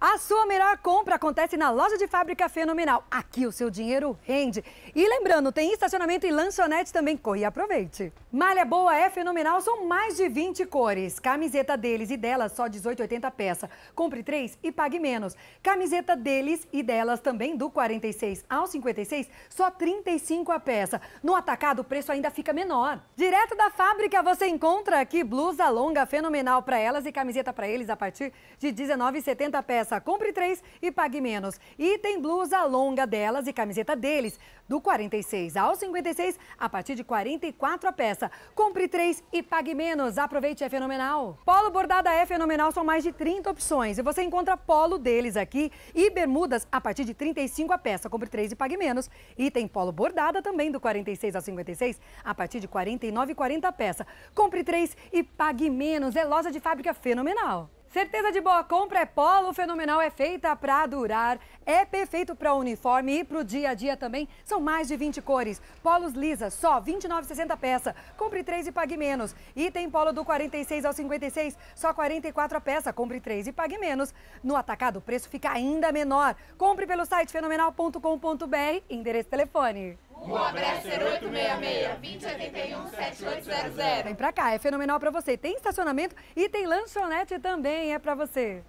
A sua melhor compra acontece na loja de fábrica Fenomenal. Aqui o seu dinheiro rende. E lembrando, tem estacionamento e lanchonete também. Corre e aproveite. Malha Boa é fenomenal, são mais de 20 cores. Camiseta deles e delas só 18,80 peça. Compre três e pague menos. Camiseta deles e delas também do 46 ao 56, só 35 a peça. No atacado o preço ainda fica menor. Direto da fábrica você encontra aqui blusa longa fenomenal para elas e camiseta para eles a partir de 19,70 peça peça Compre 3 e Pague Menos. E tem blusa longa delas e camiseta deles, do 46 ao 56, a partir de 44 a peça. Compre 3 e Pague Menos. Aproveite, é fenomenal. Polo Bordada é fenomenal, são mais de 30 opções. E você encontra polo deles aqui e bermudas a partir de 35 a peça. Compre 3 e Pague Menos. E tem polo bordada também, do 46 ao 56, a partir de 49,40 a peça. Compre 3 e pague menos. É loja de fábrica fenomenal. Certeza de boa compra é polo, fenomenal é feita para durar, é perfeito para uniforme e para o dia a dia também. São mais de 20 cores. Polos lisa, só 29,60 peça. Compre 3 e pague menos. E tem polo do 46 ao 56, só 44 a peça. Compre 3 e pague menos. No atacado o preço fica ainda menor. Compre pelo site fenomenal.com.br, endereço telefone. Rua Bresser 866, 2081 7800. Vem pra cá, é fenomenal pra você. Tem estacionamento e tem lanchonete também, é pra você.